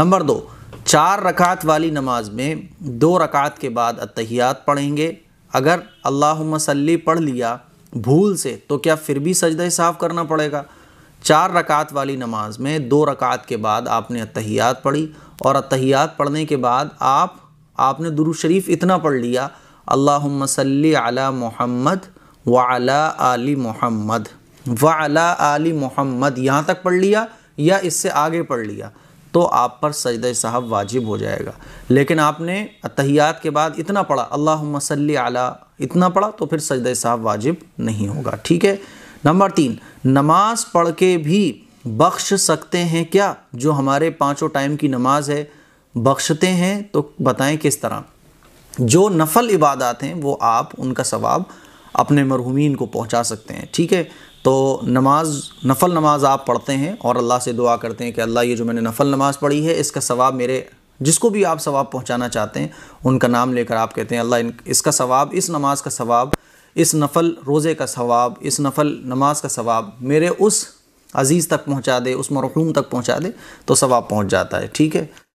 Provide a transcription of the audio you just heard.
number दो चार रकात वाली नमाज में दो रकात के बाद अतहियात पढ़ेंगे अगर अल्लाह मसली पढ़ लिया भूल से तो क्या फिर भी सजद साफ़ करना पड़ेगा चार रकात वाली नमाज में दो रकात के बाद आपने अतहियात पढ़ी और अतहियात पढ़ने के बाद आप आपने दुरुशरीफ शरीफ इतना पढ़ लिया अल्लाह मसल अला मोहम्मद व अला आली मोहम्मद व अला आली मोहम्मद यहाँ तक पढ़ लिया या इससे आगे पढ़ लिया तो आप पर सजद साहब वाजिब हो जाएगा लेकिन आपने तहियात के बाद इतना पढ़ा अल्लाह मसल आला इतना पढ़ा तो फिर सजद साहब वाजिब नहीं होगा ठीक है नंबर तीन नमाज पढ़ के भी बख्श सकते हैं क्या जो हमारे पाँचों टाइम की नमाज है बख्शते हैं तो बताएं किस तरह जो नफल इबादत हैं वो आप उनका सवाब अपने मरहूमिन को पहुंचा सकते हैं ठीक है तो नमाज नफल नमाज आप पढ़ते हैं और अल्लाह से दुआ करते हैं कि अल्लाह ये जो मैंने नफल नमाज पढ़ी है इसका सवाब मेरे जिसको भी आप सवाब पहुंचाना चाहते हैं उनका नाम लेकर आप कहते हैं अल्लाह इसका सवाब इस नमाज का सवाब इस नफल रोज़े का सवाब इस नफल नमाज का सवाब मेरे उस अज़ीज़ तक पहुँचा दे उस मरहूम तक पहुँचा दे तो सवाब पहुँच जाता है ठीक है